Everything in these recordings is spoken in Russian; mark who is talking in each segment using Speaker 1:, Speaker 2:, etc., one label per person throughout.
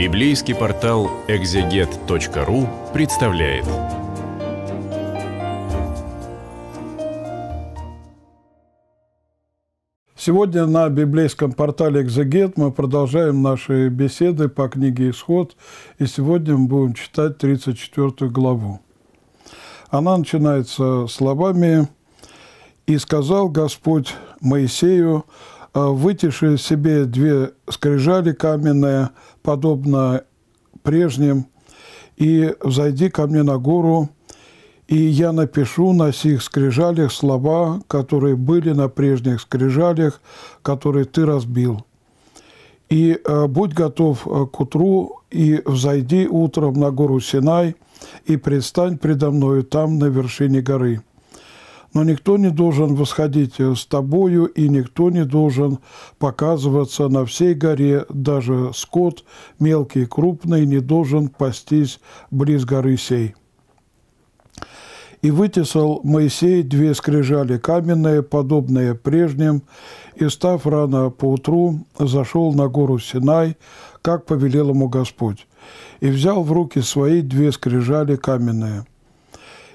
Speaker 1: Библейский портал экзегет.ру представляет. Сегодня на библейском портале «Экзегет» мы продолжаем наши беседы по книге «Исход», и сегодня мы будем читать 34 главу. Она начинается словами «И сказал Господь Моисею, а вытеши себе две скрижали каменные, подобно прежним, и взойди ко мне на гору, и я напишу на сих скрижалях слова, которые были на прежних скрижалях, которые ты разбил. И э, будь готов э, к утру, и взойди утром на гору Синай, и предстань предо мною там, на вершине горы» но никто не должен восходить э, с тобою, и никто не должен показываться на всей горе, даже скот, мелкий и крупный, не должен пастись близ горы сей». И вытесал Моисей две скрижали каменные, подобные прежним, и, став рано поутру, зашел на гору Синай, как повелел ему Господь, и взял в руки свои две скрижали каменные –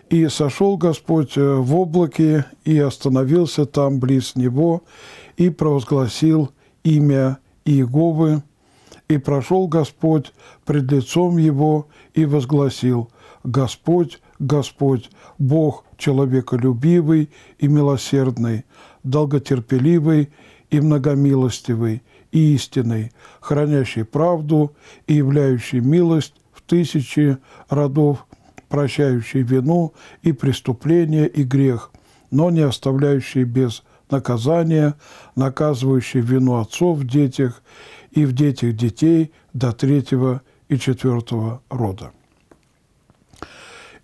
Speaker 1: и сошел Господь э, в облаке, и остановился там близ него, и провозгласил имя Иеговы, и прошел Господь пред лицом его, и возгласил «Господь, Господь, Бог человеколюбивый и милосердный, долготерпеливый и многомилостивый, и истинный, хранящий правду и являющий милость в тысячи родов, прощающий вину и преступление и грех, но не оставляющий без наказания, наказывающий вину отцов в детях и в детях детей до третьего и четвертого рода.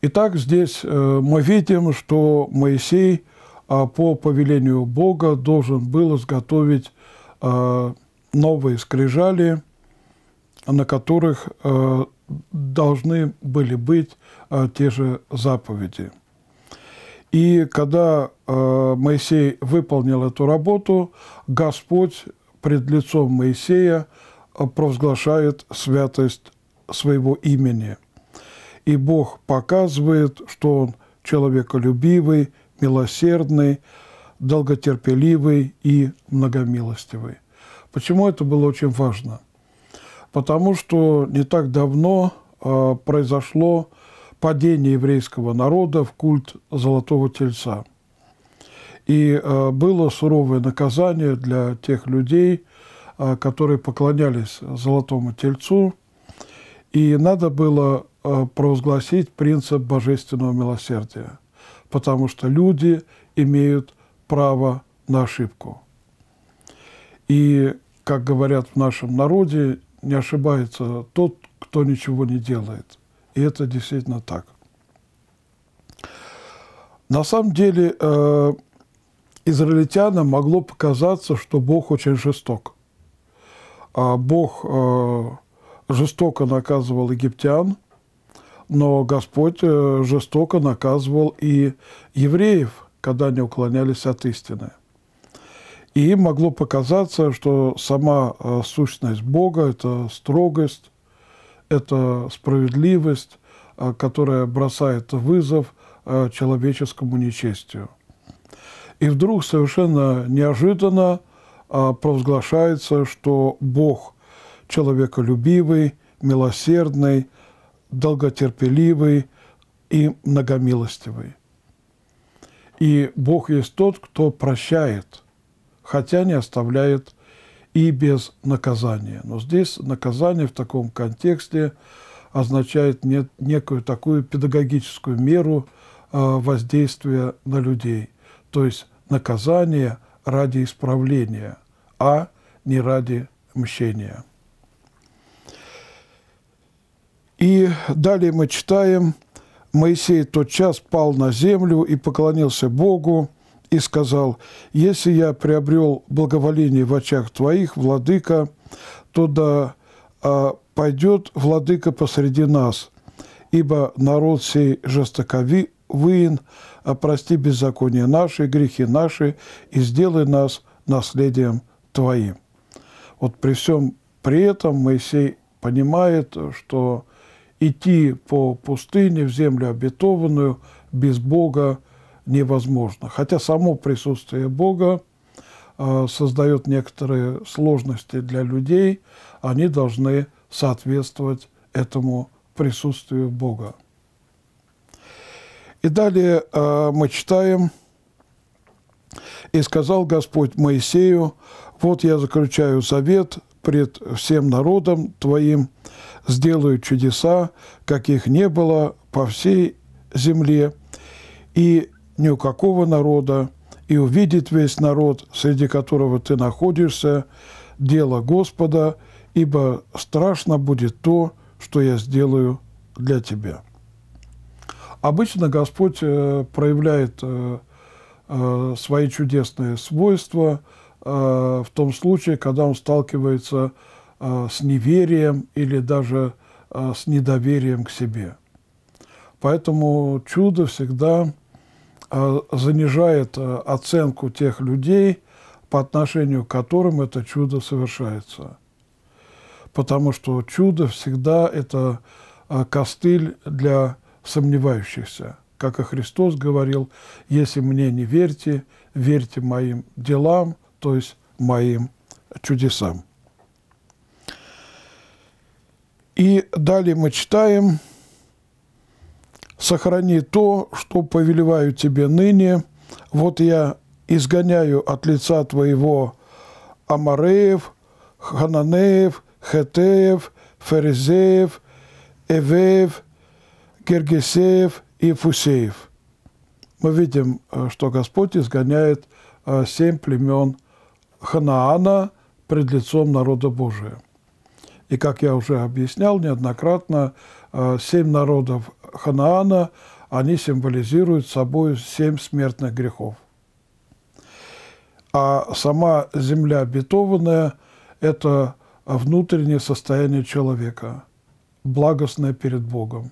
Speaker 1: Итак, здесь э, мы видим, что Моисей а, по повелению Бога должен был изготовить а, новые скрижали, на которых э, должны были быть а, те же заповеди. И когда а, Моисей выполнил эту работу, Господь пред лицом Моисея а, провозглашает святость своего имени. И Бог показывает, что Он человеколюбивый, милосердный, долготерпеливый и многомилостивый. Почему это было очень важно? Потому что не так давно э, произошло падение еврейского народа в культ Золотого Тельца. И э, было суровое наказание для тех людей, э, которые поклонялись Золотому Тельцу, и надо было э, провозгласить принцип божественного милосердия, потому что люди имеют право на ошибку. И, как говорят в нашем народе, не ошибается тот, кто ничего не делает. И это действительно так. На самом деле э, израильтянам могло показаться, что Бог очень жесток. А Бог э, жестоко наказывал египтян, но Господь э, жестоко наказывал и евреев, когда они уклонялись от истины. И им могло показаться, что сама э, сущность Бога – это строгость, это справедливость, э, которая бросает вызов э, человеческому нечестию. И вдруг совершенно неожиданно э, провозглашается, что Бог человеколюбивый, милосердный, долготерпеливый и многомилостивый. И Бог есть тот, кто прощает, хотя не оставляет и без наказания. Но здесь наказание в таком контексте означает некую такую педагогическую меру а, воздействия на людей. То есть наказание ради исправления, а не ради мщения. И далее мы читаем, Моисей тотчас пал на землю и поклонился Богу, и сказал, «Если я приобрел благоволение в очах твоих, владыка, то да а, пойдет владыка посреди нас, ибо народ сей жестокови, выин, а прости беззакония наши, грехи наши, и сделай нас наследием твоим». Вот при всем при этом Моисей понимает, что идти по пустыне в землю обетованную без Бога – невозможно. Хотя само присутствие Бога а, создает некоторые сложности для людей, они должны соответствовать этому присутствию Бога. И далее а, мы читаем, «И сказал Господь Моисею, вот я заключаю завет пред всем народом твоим, сделаю чудеса, каких не было по всей земле, и ни у какого народа, и увидит весь народ, среди которого ты находишься, дело Господа, ибо страшно будет то, что я сделаю для тебя». Обычно Господь э, проявляет э, э, свои чудесные свойства в том случае, когда он сталкивается с неверием или даже с недоверием к себе. Поэтому чудо всегда Э, занижает э, оценку тех людей, по отношению к которым это чудо совершается. Потому что чудо всегда это э, костыль для сомневающихся. Как и Христос говорил, если мне не верьте, верьте моим делам, то есть моим чудесам. И далее мы читаем – сохрани то, что повелеваю тебе ныне. Вот я изгоняю от лица твоего Амареев, Хананеев, Хетеев, Ферезеев, Эвеев, Киргисеев и Фусеев. Мы видим, э, что Господь изгоняет э, семь племен Ханаана пред лицом народа Божия. И, как я уже объяснял неоднократно, Э, семь народов Ханаана, они символизируют собой семь смертных грехов. А сама земля обетованная – это внутреннее состояние человека, благостное перед Богом.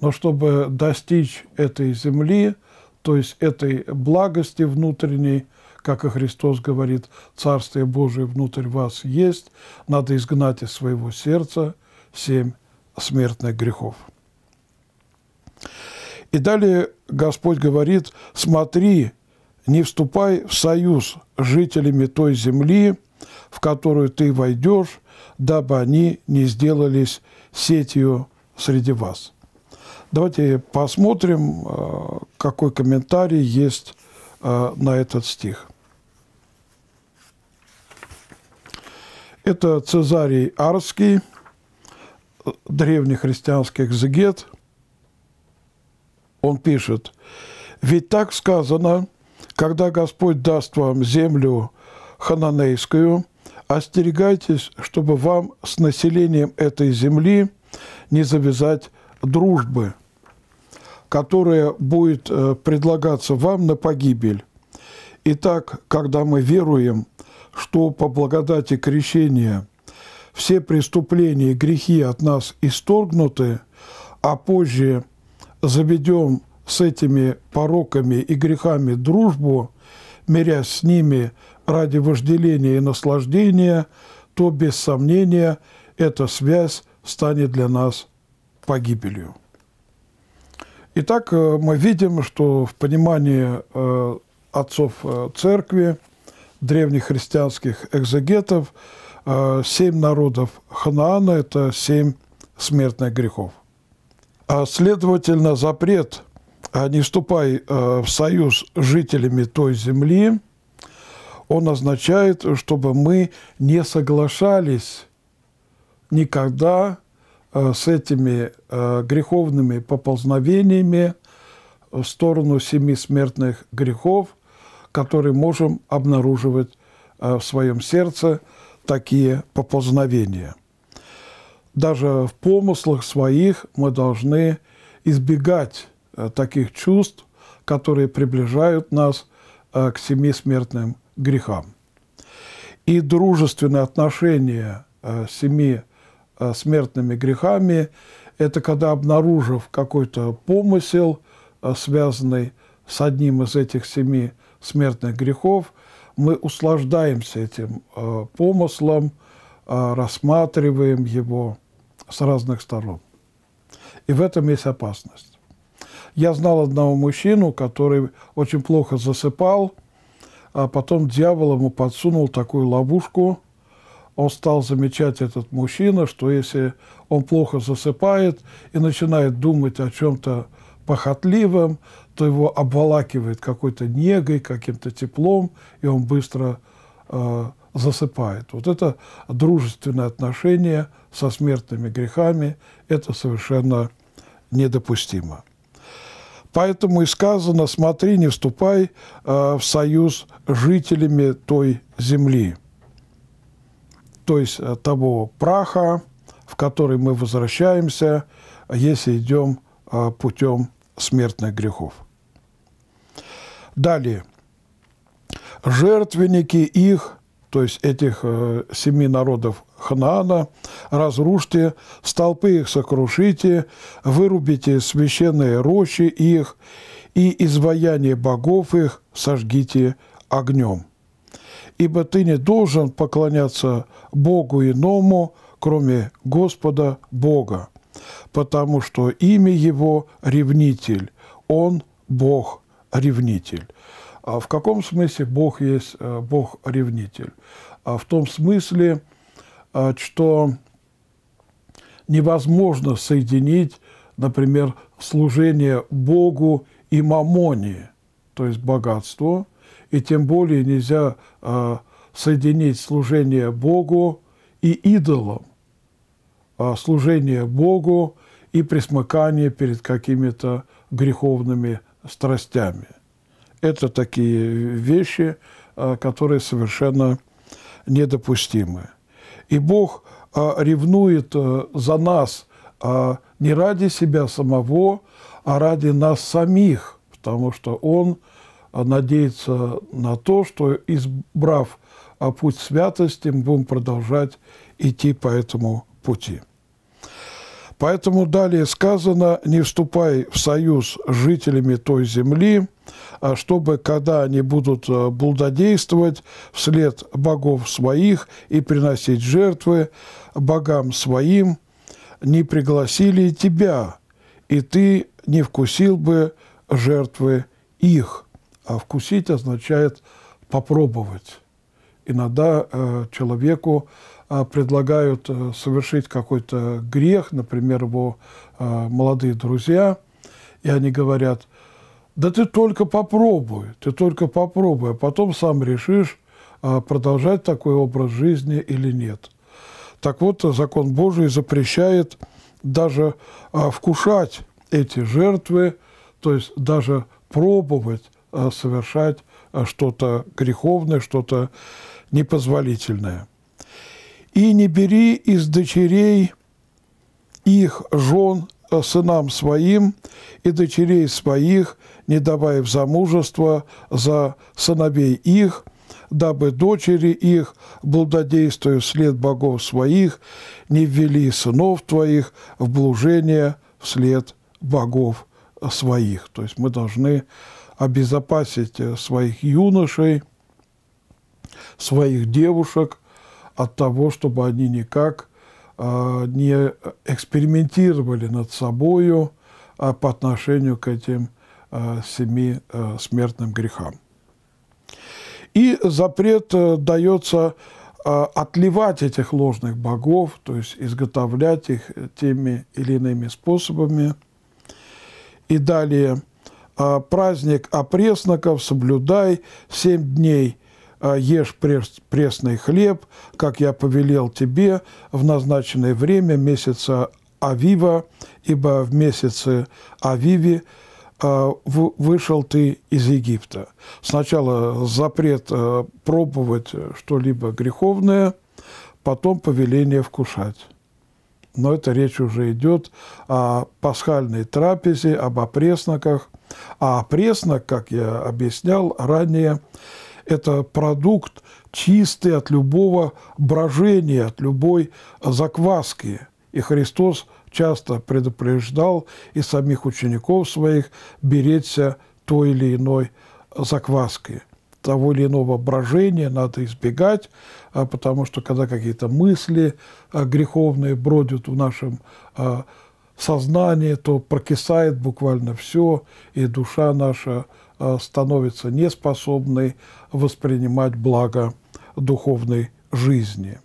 Speaker 1: Но чтобы достичь этой земли, то есть этой благости внутренней, как и Христос говорит, «Царствие Божие внутрь вас есть», надо изгнать из своего сердца семь смертных грехов. И далее Господь говорит, смотри, не вступай в союз с жителями той земли, в которую ты войдешь, дабы они не сделались сетью среди вас. Давайте посмотрим, э, какой комментарий есть э, на этот стих. Это Цезарий Арский – древнехристианских зигет, он пишет, «Ведь так сказано, когда Господь даст вам землю хананейскую, остерегайтесь, чтобы вам с населением этой земли не завязать дружбы, которая будет э, предлагаться вам на погибель. Итак, когда мы веруем, что по благодати крещения – все преступления и грехи от нас исторгнуты, а позже заведем с этими пороками и грехами дружбу, мирясь с ними ради вожделения и наслаждения, то, без сомнения, эта связь станет для нас погибелью. Итак, э, мы видим, что в понимании э, отцов э, церкви, древних христианских экзегетов, Э, семь народов Ханаана – это семь смертных грехов. А, следовательно, запрет а, «не вступай э, в союз с жителями той земли» он означает, чтобы мы не соглашались никогда э, с этими греховными поползновениями в сторону семи смертных грехов, которые можем обнаруживать в своем сердце – такие попознавения. Даже в помыслах своих мы должны избегать э, таких чувств, которые приближают нас э, к семи смертным грехам. И дружественные отношения э, с семи смертными грехами – это когда, обнаружив какой-то помысел, связанный с одним из этих семи смертных грехов – мы услаждаемся этим э, помыслом, э, рассматриваем его с разных сторон. И в этом есть опасность. Я знал одного мужчину, который очень плохо засыпал, а потом дьявол ему подсунул такую ловушку. Он стал замечать этот мужчина, что если он плохо засыпает и начинает думать о чем-то похотливым, то его обволакивает какой-то негой, каким-то теплом, и он быстро э, засыпает. Вот это дружественное отношение со смертными грехами, это совершенно недопустимо. Поэтому и сказано, смотри, не вступай э, в союз с жителями той земли, то есть э, того праха, в который мы возвращаемся, если идем э, путем смертных грехов. Далее. Жертвенники их, то есть этих э, семи народов Ханаана, разрушьте, столпы их сокрушите, вырубите священные рощи их, и изваяние богов их сожгите огнем. Ибо ты не должен поклоняться Богу иному, кроме Господа Бога потому что имя его – ревнитель, он – Бог ревнитель. А в каком смысле Бог есть э, Бог ревнитель? А в том смысле, э, что невозможно соединить, например, служение Богу и мамоне, то есть богатство, и тем более нельзя э, соединить служение Богу и идолам. А, служение Богу и присмыкание перед какими-то греховными страстями. Это такие вещи, а, которые совершенно недопустимы. И Бог а, ревнует за нас не ради себя самого, а ради нас самих, потому что Он надеется на то, что, избрав путь святости, мы будем продолжать идти по этому пути. Поэтому далее сказано, не вступай в союз с жителями той земли, а чтобы, когда они будут э, блудодействовать вслед богов своих и приносить жертвы богам своим, не пригласили тебя, и ты не вкусил бы жертвы их. А вкусить означает попробовать. Иногда э, человеку а, предлагают э, совершить какой-то грех, например, его а, молодые друзья, и они говорят, да ты только попробуй, ты только попробуй, а потом сам решишь, а, продолжать такой образ жизни или нет. Так вот, закон Божий запрещает даже вкушать эти жертвы, то есть даже пробовать совершать что-то греховное, что-то непозволительное – и не бери из дочерей их жен э, сынам своим и дочерей своих, не давая в замужество за сыновей их, дабы дочери их, блудодействуя вслед богов своих, не ввели сынов твоих в блужение вслед богов своих. То есть мы должны обезопасить э, своих юношей, своих девушек – от того, чтобы они никак а, не экспериментировали над собою а, по отношению к этим а, семи смертным грехам. И запрет э, дается отливать этих ложных богов, то есть изготовлять их э, теми или иными способами. И далее праздник опресноков соблюдай семь дней – «А, ешь прес, пресный хлеб, как я повелел тебе, в назначенное время месяца Авива, ибо в месяце Авиве а, вышел ты из Египта. Сначала запрет а, пробовать что-либо греховное, потом повеление вкушать. Но это речь уже идет о пасхальной трапезе, об опресноках. А опреснок, как я объяснял ранее, это продукт чистый от любого брожения, от любой закваски. И Христос часто предупреждал и самих учеников своих береться той или иной закваски того или иного брожения надо избегать, а, потому что когда какие-то мысли а, греховные бродят в нашем а, сознании, то прокисает буквально все, и душа наша Э, становится неспособной воспринимать благо духовной жизни.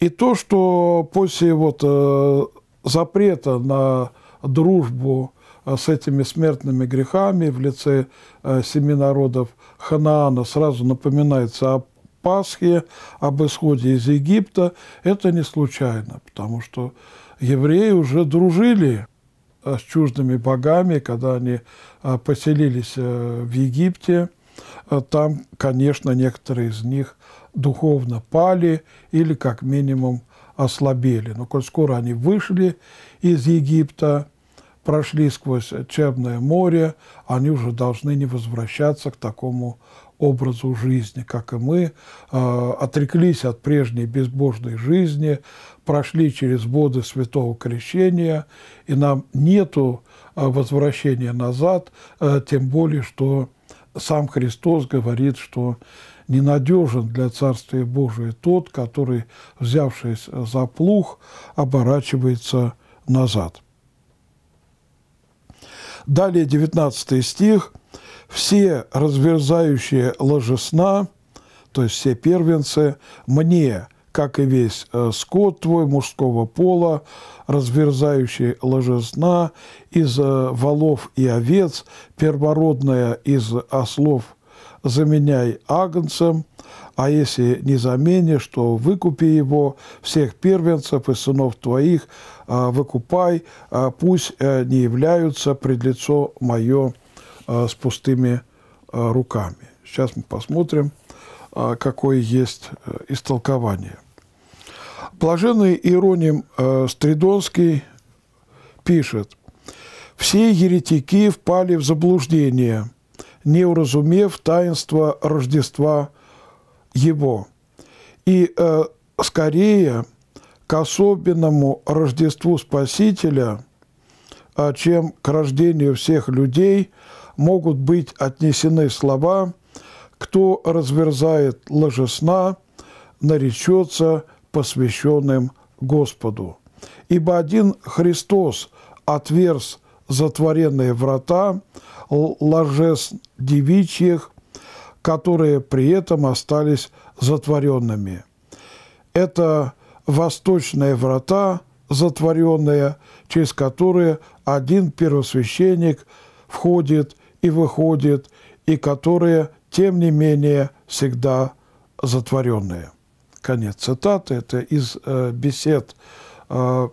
Speaker 1: И то, что после вот э, запрета на дружбу э, с этими смертными грехами в лице семи народов Ханаана сразу напоминается о Пасхе, об исходе из Египта, это не случайно, потому что евреи уже дружили Э, с чуждыми богами, когда они э, поселились э, в Египте, там, конечно, некоторые из них духовно пали или, как минимум, ослабели. Но коль скоро они вышли из Египта, прошли сквозь Чебное море, они уже должны не возвращаться к такому образу жизни, как и мы, а, отреклись от прежней безбожной жизни, прошли через воды святого крещения, и нам нету а, возвращения назад, а, тем более, что сам Христос говорит, что ненадежен для Царствия Божия тот, который, взявшись за плуг, оборачивается назад. Далее 19 стих – все разверзающие сна, то есть все первенцы, мне, как и весь э, скот твой мужского пола, разверзающий сна из э, волов и овец, первородная из ослов заменяй агнцем, а если не заменишь, то выкупи его, всех первенцев и сынов твоих э, выкупай, пусть не являются пред лицо мое а, с пустыми а, руками. Сейчас мы посмотрим, а, какое есть э, истолкование. Блаженный Иероним э, Стридонский пишет, «Все еретики впали в заблуждение, не уразумев таинство Рождества Его, и э, скорее к особенному Рождеству Спасителя, чем к рождению всех людей – могут быть отнесены слова «Кто разверзает ложесна, наречется посвященным Господу». Ибо один Христос отверз затворенные врата ложес девичьих, которые при этом остались затворенными. Это восточные врата, затворенные, через которые один первосвященник входит и выходит, и которые, тем не менее, всегда затворенные. Конец цитаты. Это из э, бесед э,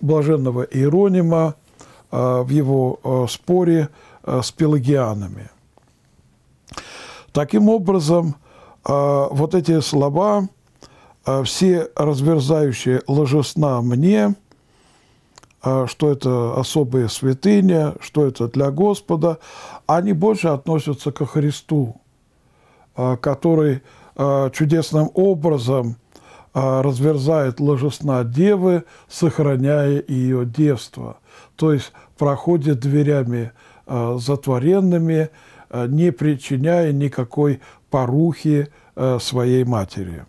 Speaker 1: блаженного Иеронима э, в его э, споре э, с пелагианами. Таким образом, э, вот эти слова, э, все разверзающие ложесна мне – а, что это особая святыня, что это для Господа, они больше относятся ко Христу, а, который а, чудесным образом разверзает ложесна девы, сохраняя ее девство. То есть проходит дверями затворенными, не причиняя никакой порухи своей матери.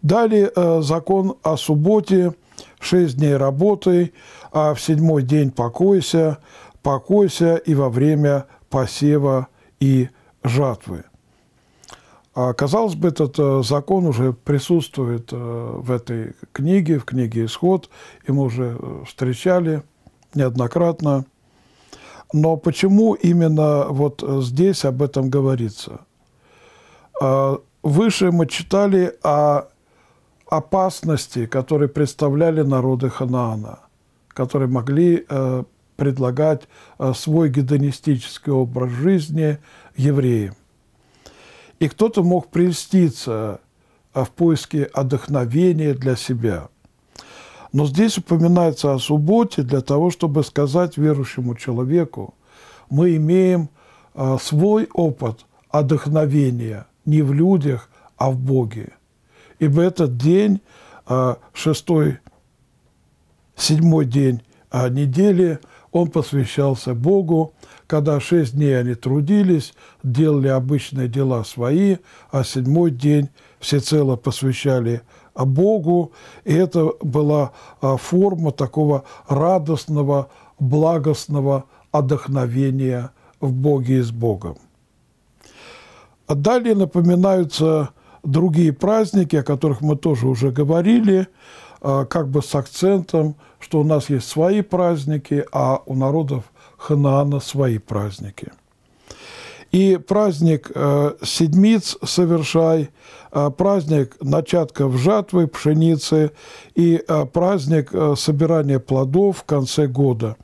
Speaker 1: Далее закон о субботе Шесть дней работай, а в седьмой день покойся, покойся и во время посева и жатвы. А, казалось бы, этот э, закон уже присутствует э, в этой книге, в книге «Исход», и мы уже э, встречали неоднократно. Но почему именно вот здесь об этом говорится? А, выше мы читали о опасности, которые представляли народы Ханаана, которые могли э, предлагать э, свой гедонистический образ жизни евреям. И кто-то мог прельститься э, в поиске отдохновения для себя. Но здесь упоминается о субботе для того, чтобы сказать верующему человеку, мы имеем свой опыт отдохновения не в людях, а в Боге. Ибо этот день, а, шестой, седьмой день а, недели, он посвящался Богу, когда шесть дней они трудились, делали обычные дела свои, а седьмой день всецело посвящали а, Богу. И это была форма такого радостного, благостного отдохновения в Боге и с Богом. Далее напоминаются другие праздники, о которых мы тоже уже говорили, а, как бы с акцентом, что у нас есть свои праздники, а у народов Ханаана свои праздники. И праздник э, седмиц совершай, а, праздник начатка в жатвы, пшеницы и а, праздник э, собирания плодов в конце года.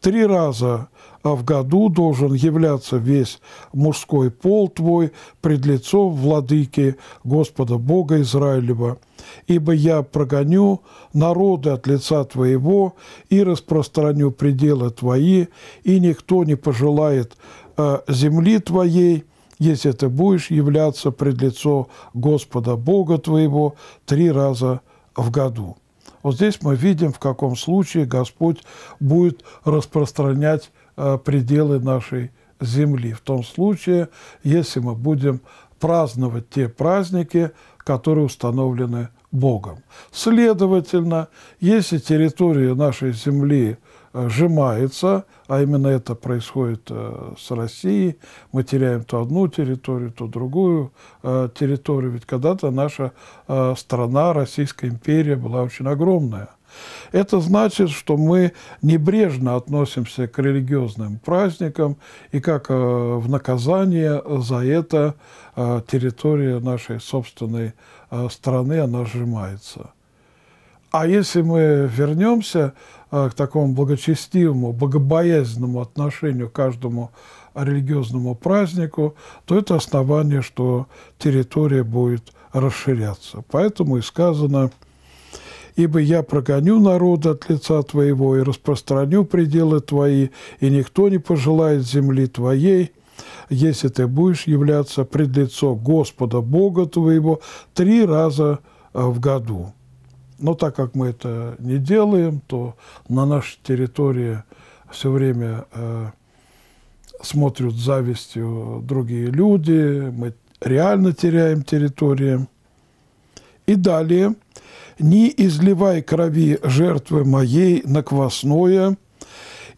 Speaker 1: Три раза а в году должен являться весь мужской пол твой пред лицом владыки Господа Бога Израилева. Ибо я прогоню народы от лица твоего и распространю пределы твои, и никто не пожелает а, земли твоей, если ты будешь являться пред лицо Господа Бога твоего три раза в году. Вот здесь мы видим, в каком случае Господь будет распространять Э, пределы нашей земли. В том случае, если мы будем праздновать те праздники, которые установлены Богом. Следовательно, если территория нашей земли э, сжимается, а именно это происходит э, с Россией, мы теряем то одну территорию, то другую территорию, ведь когда-то наша страна, Российская империя была очень огромная. Это значит, что мы небрежно относимся к религиозным праздникам, и как э, в наказание за это э, территория нашей собственной э, страны, она сжимается. А если мы вернемся к такому благочестивому, богобоязненному отношению к каждому религиозному празднику, то это основание, что территория будет расширяться. Поэтому и сказано – ибо я прогоню народ от лица твоего и распространю пределы твои, и никто не пожелает земли твоей, если ты будешь являться пред лицо Господа Бога твоего три раза э, в году. Но так как мы это не делаем, то на нашей территории все время э, смотрят завистью другие люди, мы реально теряем территории. И далее – не изливай крови жертвы моей на квасное,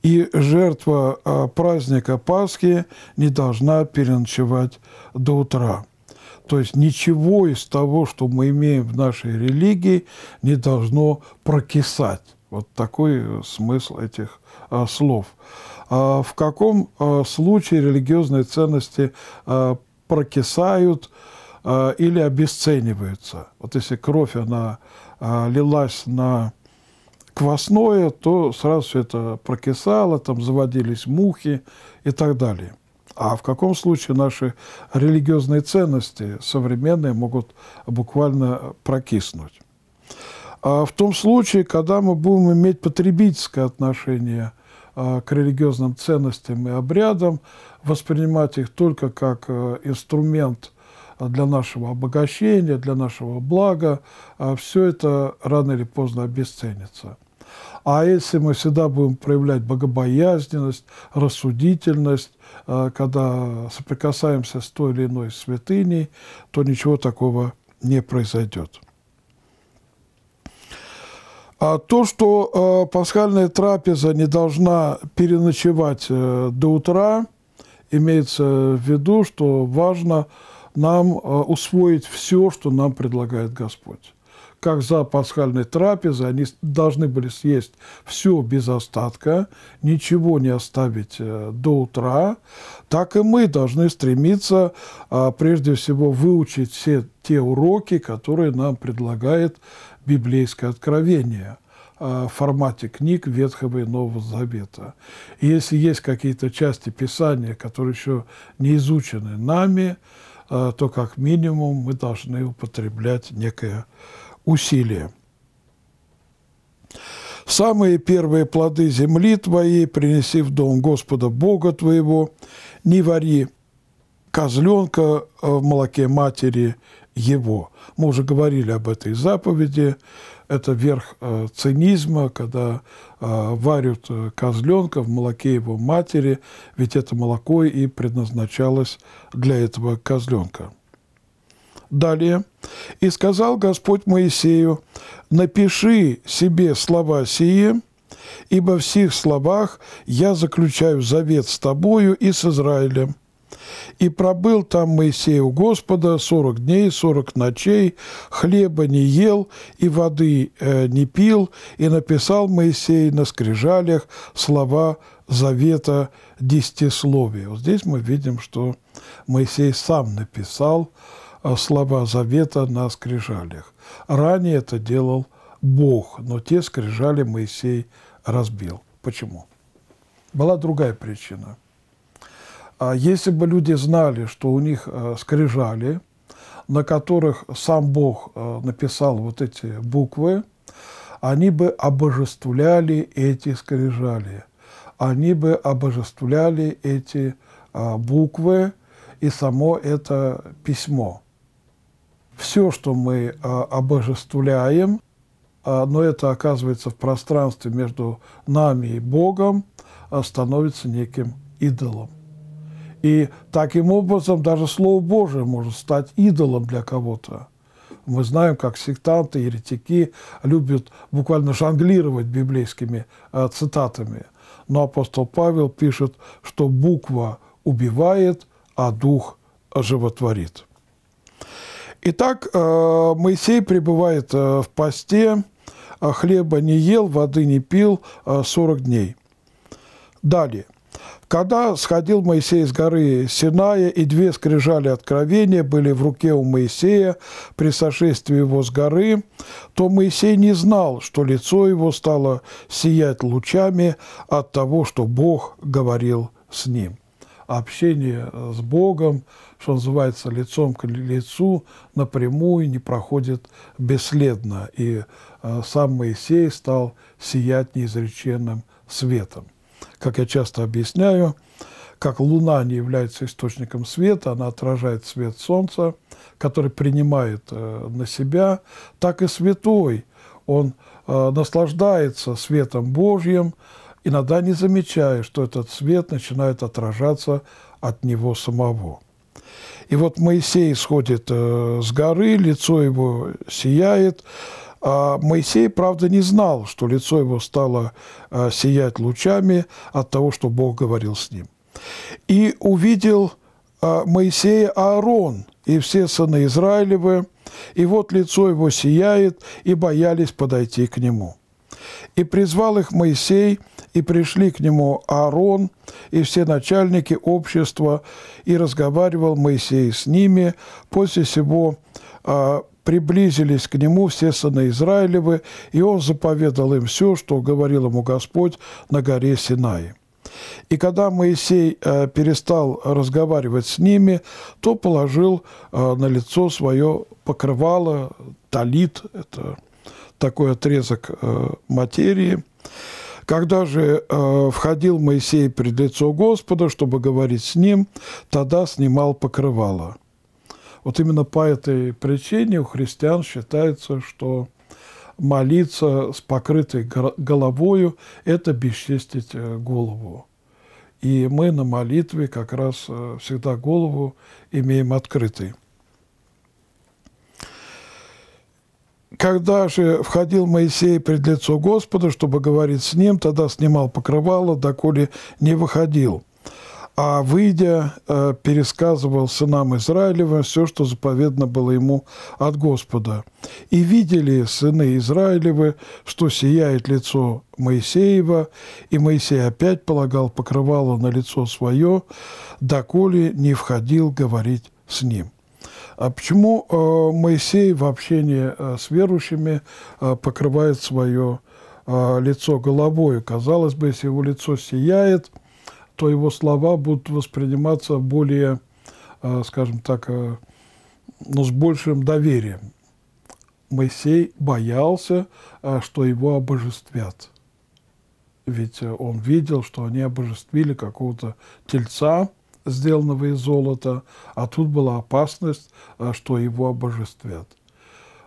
Speaker 1: и жертва а, праздника Пасхи не должна переночевать до утра. То есть ничего из того, что мы имеем в нашей религии, не должно прокисать. Вот такой э, смысл этих а, слов. А в каком случае религиозные ценности прокисают или обесцениваются? Вот если кровь, она а, лилась на квасное, то сразу все это прокисало, там заводились мухи и так далее. А в каком случае наши религиозные ценности современные могут буквально прокиснуть? А в том случае, когда мы будем иметь потребительское отношение а, к религиозным ценностям и обрядам, воспринимать их только как э, инструмент – Э, для нашего обогащения, для нашего блага, а все это рано или поздно обесценится. А если мы всегда будем проявлять богобоязненность, рассудительность, э, когда соприкасаемся с той или иной святыней, то ничего такого не произойдет. А то, что э, пасхальная трапеза не должна переночевать до утра, имеется в виду, что важно – нам э, усвоить все, что нам предлагает Господь. Как за пасхальной трапезой они должны были съесть все без остатка, ничего не оставить э, до утра, так и мы должны стремиться э, прежде всего выучить все те уроки, которые нам предлагает библейское откровение – в формате книг Ветхого и Нового Завета. И если есть какие-то части Писания, которые еще не изучены нами, Э, то как минимум мы должны употреблять некое усилие. Самые первые плоды земли твоей принеси в дом Господа Бога твоего, не вари козленка э, в молоке матери его. Мы уже говорили об этой заповеди. Это верх э, цинизма, когда э, варят э, козленка в молоке его матери, ведь это молоко и предназначалось для этого козленка. Далее. «И сказал Господь Моисею, напиши себе слова сие, ибо в сих словах я заключаю завет с тобою и с Израилем, и пробыл там Моисей у Господа сорок дней, сорок ночей, хлеба не ел и воды э, не пил, и написал Моисей на скрижалях слова завета десятисловия. Вот здесь мы видим, что Моисей сам написал э, слова завета на скрижалях. Ранее это делал Бог, но те скрижали Моисей разбил. Почему? Была другая причина – а если бы люди знали, что у них э, скрижали, на которых сам Бог э, написал вот эти буквы, они бы обожествляли эти скрижали, они бы обожествляли эти а, буквы и само это письмо. Все, что мы а, обожествляем, а, но это оказывается в пространстве между нами и Богом, становится неким идолом. И таким образом даже Слово Божие может стать идолом для кого-то. Мы знаем, как сектанты, еретики любят буквально жонглировать библейскими э, цитатами. Но апостол Павел пишет, что буква убивает, а дух животворит. Итак, э, Моисей пребывает э, в посте, э, хлеба не ел, воды не пил 40 э, дней. Далее – когда сходил Моисей с горы Синая, и две скрижали откровения были в руке у Моисея при сошествии его с горы, то Моисей не знал, что лицо его стало сиять лучами от того, что Бог говорил с ним. Общение с Богом, что называется, лицом к лицу, напрямую не проходит бесследно, и э, сам Моисей стал сиять неизреченным светом как я часто объясняю, как Луна не является источником света, она отражает свет Солнца, который принимает э, на себя, так и святой. Он э, наслаждается светом Божьим, иногда не замечая, что этот свет начинает отражаться от него самого. И вот Моисей сходит э, с горы, лицо его сияет, а Моисей, правда, не знал, что лицо его стало а, сиять лучами от того, что Бог говорил с ним. И увидел а, Моисея Аарон и все сыны Израилевы, и вот лицо его сияет, и боялись подойти к нему. И призвал их Моисей, и пришли к нему Аарон и все начальники общества, и разговаривал Моисей с ними. После всего приблизились к нему все сыны Израилевы, и он заповедал им все, что говорил ему Господь на горе Синае. И когда Моисей э, перестал разговаривать с ними, то положил э, на лицо свое покрывало, талит, это такой отрезок э, материи. Когда же входил Моисей пред лицо Господа, чтобы говорить с ним, тогда снимал покрывало. Вот именно по этой причине у христиан считается, что молиться с покрытой головою – это бесчестить э, голову. И мы на молитве как раз э, всегда голову имеем открытой. Когда же входил Моисей пред лицо Господа, чтобы говорить с ним, тогда снимал покрывало, доколе не выходил – а выйдя, э, пересказывал сынам Израилева все, что заповедно было ему от Господа. И видели сыны Израилевы, что сияет лицо Моисеева, и Моисей опять полагал покрывало на лицо свое, доколе не входил говорить с ним. А почему э, Моисей в общении э, с верующими покрывает свое лицо головой? Казалось бы, если его лицо сияет – то его слова будут восприниматься более, а, скажем так, а, но ну, с большим доверием. Моисей боялся, а, что его обожествят. Ведь э, он видел, что они обожествили какого-то тельца, сделанного из золота, а тут была опасность, что его обожествят.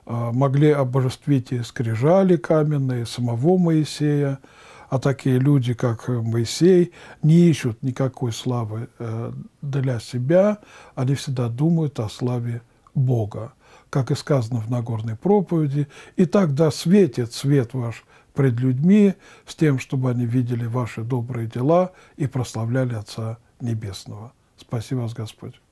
Speaker 1: Могли обожествить и скрижали каменные, самого Моисея, а такие люди, как э, Моисей, не ищут никакой славы э, для себя, они всегда думают о славе Бога. Как и сказано в Нагорной проповеди, «И тогда светит свет ваш пред людьми, с тем, чтобы они видели ваши добрые дела и прославляли Отца Небесного». спасибо вас, Господь.